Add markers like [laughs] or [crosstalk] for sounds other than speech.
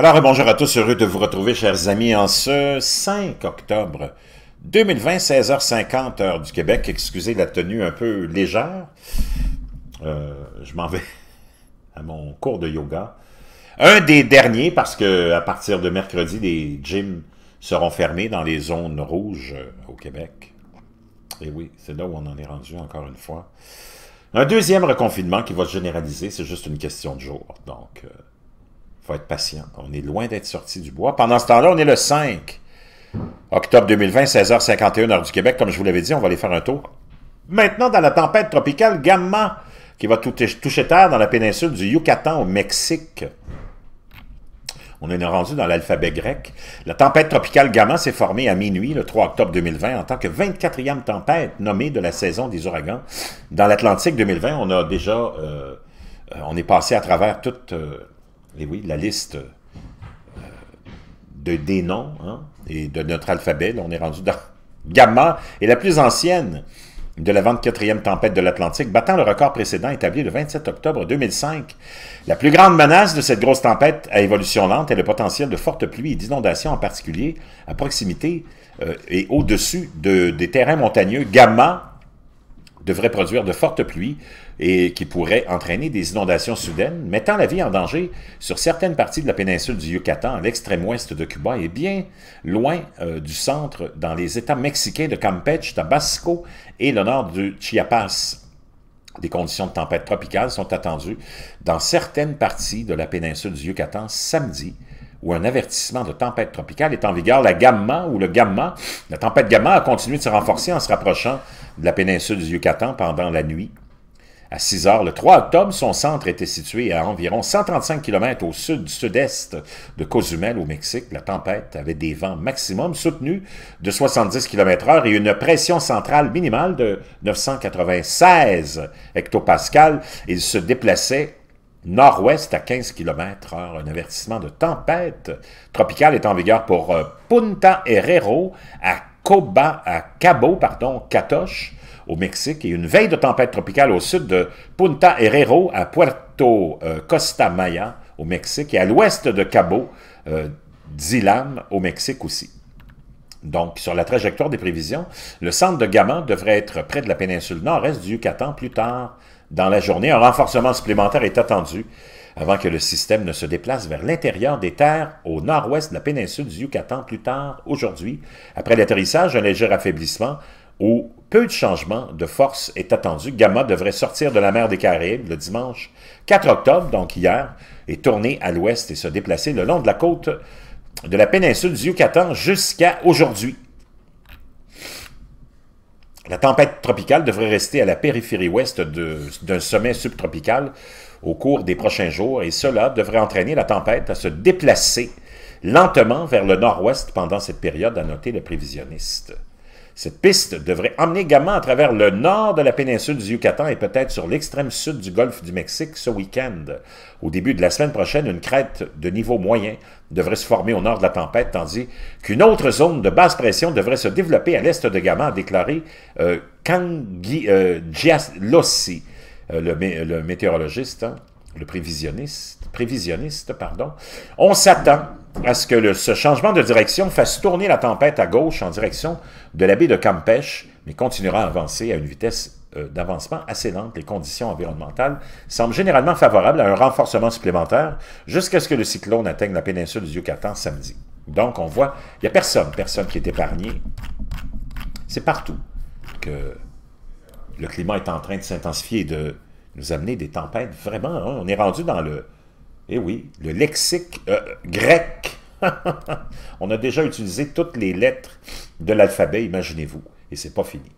Alors, bonjour à tous, heureux de vous retrouver, chers amis, en ce 5 octobre 2020, 16h50, heure du Québec. Excusez la tenue un peu légère. Euh, je m'en vais [laughs] à mon cours de yoga. Un des derniers, parce que à partir de mercredi, les gyms seront fermés dans les zones rouges euh, au Québec. Et oui, c'est là où on en est rendu encore une fois. Un deuxième reconfinement qui va se généraliser, c'est juste une question de jour. Donc, euh, faut être patient. On est loin d'être sorti du bois. Pendant ce temps-là, on est le 5 octobre 2020, 16h51 heure du Québec. Comme je vous l'avais dit, on va aller faire un tour. Maintenant, dans la tempête tropicale Gamma, qui va toucher terre dans la péninsule du Yucatan au Mexique. On est rendu dans l'alphabet grec. La tempête tropicale Gamma s'est formée à minuit le 3 octobre 2020 en tant que 24e tempête nommée de la saison des ouragans. Dans l'Atlantique 2020, on a déjà... Euh, euh, on est passé à travers toute... Euh, et oui, la liste euh, de, des noms hein, et de notre alphabet, on est rendu dans [laughs] Gamma, et la plus ancienne de la 24e tempête de l'Atlantique, battant le record précédent établi le 27 octobre 2005. La plus grande menace de cette grosse tempête à évolution lente est le potentiel de fortes pluies et d'inondations, en particulier à proximité euh, et au-dessus des terrains montagneux. Gamma devrait produire de fortes pluies et qui pourraient entraîner des inondations soudaines, mettant la vie en danger sur certaines parties de la péninsule du Yucatan, à l'extrême ouest de Cuba et bien loin euh, du centre dans les États mexicains de Campeche, Tabasco et le nord du Chiapas. Des conditions de tempête tropicale sont attendues dans certaines parties de la péninsule du Yucatan samedi, où un avertissement de tempête tropicale est en vigueur, la gamma ou le gamma, la tempête gamma a continué de se renforcer en se rapprochant de la péninsule du Yucatan pendant la nuit. À 6 heures, le 3 octobre, son centre était situé à environ 135 km au sud sud-est de Cozumel, au Mexique. La tempête avait des vents maximum soutenus de 70 km/h et une pression centrale minimale de 996 hectopascales. Il se déplaçait nord-ouest à 15 km heure, Un avertissement de tempête tropicale est en vigueur pour euh, Punta Herrero à, Coba, à Cabo, pardon, Catoche, au Mexique, et une veille de tempête tropicale au sud de Punta Herrero à Puerto euh, Costa Maya, au Mexique, et à l'ouest de Cabo, euh, au Mexique aussi. Donc, sur la trajectoire des prévisions, le centre de Gamma devrait être près de la péninsule nord-est du Yucatan plus tard dans la journée. Un renforcement supplémentaire est attendu avant que le système ne se déplace vers l'intérieur des terres au nord-ouest de la péninsule du Yucatan plus tard aujourd'hui. Après l'atterrissage, un léger affaiblissement ou peu de changement de force est attendu. Gamma devrait sortir de la mer des Caraïbes le dimanche 4 octobre, donc hier, et tourner à l'ouest et se déplacer le long de la côte de la péninsule du Yucatan jusqu'à aujourd'hui. La tempête tropicale devrait rester à la périphérie ouest d'un sommet subtropical au cours des prochains jours et cela devrait entraîner la tempête à se déplacer lentement vers le nord-ouest pendant cette période, a noté le prévisionniste. Cette piste devrait emmener gama à travers le nord de la péninsule du Yucatan et peut-être sur l'extrême sud du golfe du Mexique ce week-end. Au début de la semaine prochaine, une crête de niveau moyen devrait se former au nord de la tempête, tandis qu'une autre zone de basse pression devrait se développer à l'est de Gama, a déclaré euh, Kangi euh, euh le, le, météorologiste, hein, le prévisionniste. prévisionniste pardon. On s'attend à ce que ce changement de direction fasse tourner la tempête à gauche en direction de la baie de Campeche, mais continuera à avancer à une vitesse euh, d'avancement assez lente. Les conditions environnementales semblent généralement favorables à un renforcement supplémentaire jusqu'à ce que le cyclone atteigne la péninsule du Yucatan samedi. Donc, on voit, il n'y a personne, personne qui est épargné. C'est partout que le climat est en train de s'intensifier et de nous amener des tempêtes. Vraiment, hein. on est rendu dans le, eh oui, le lexique, euh, grec. [laughs] On a déjà utilisé toutes les lettres de l'alphabet, imaginez-vous, et c'est pas fini.